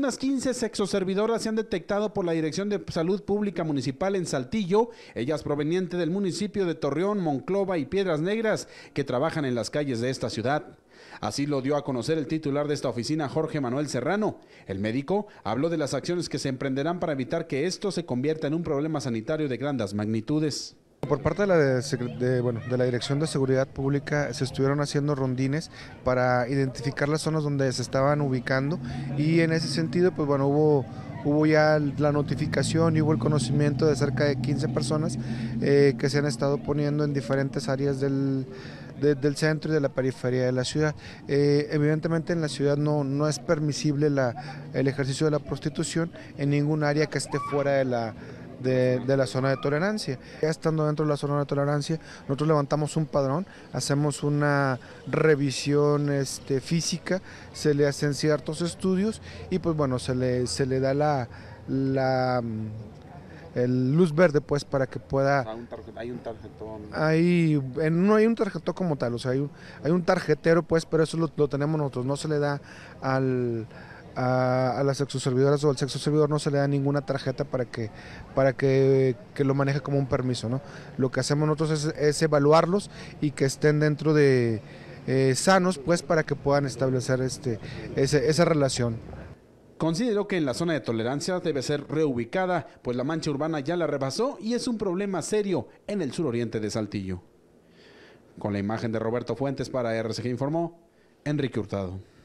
unas 15 sexoservidoras se han detectado por la Dirección de Salud Pública Municipal en Saltillo, ellas provenientes del municipio de Torreón, Monclova y Piedras Negras, que trabajan en las calles de esta ciudad. Así lo dio a conocer el titular de esta oficina, Jorge Manuel Serrano. El médico habló de las acciones que se emprenderán para evitar que esto se convierta en un problema sanitario de grandes magnitudes. Por parte de la, de, la Dirección de Seguridad Pública se estuvieron haciendo rondines para identificar las zonas donde se estaban ubicando y en ese sentido pues bueno hubo hubo ya la notificación y hubo el conocimiento de cerca de 15 personas eh, que se han estado poniendo en diferentes áreas del, centro y de la periferia de la ciudad. Eh, evidentemente en la ciudad no, no es permisible la, el ejercicio de la prostitución en ningún área que esté fuera de la, de, la zona de tolerancia. Ya estando dentro de la zona de tolerancia, nosotros levantamos un padrón, hacemos una revisión este, física, se le hacen ciertos estudios y pues bueno, se le, se le da la, la mm, el luz verde pues para que pueda hay un tarjetón hay, no hay un tarjetón como tal o sea hay un, hay un tarjetero pues pero eso lo tenemos nosotros no se le da al a, a las servidoras o al sexo servidor no se le da ninguna tarjeta para que, para que, lo maneje como un permiso. Lo que hacemos nosotros es, evaluarlos y que estén dentro de eh, sanos pues para que puedan establecer este, esa relación. considero que en la zona de tolerancia debe ser reubicada, pues la mancha urbana ya la rebasó y es un problema serio en el suroriente de Saltillo. Con la imagen de Roberto Fuentes para RCG informó Enrique Hurtado.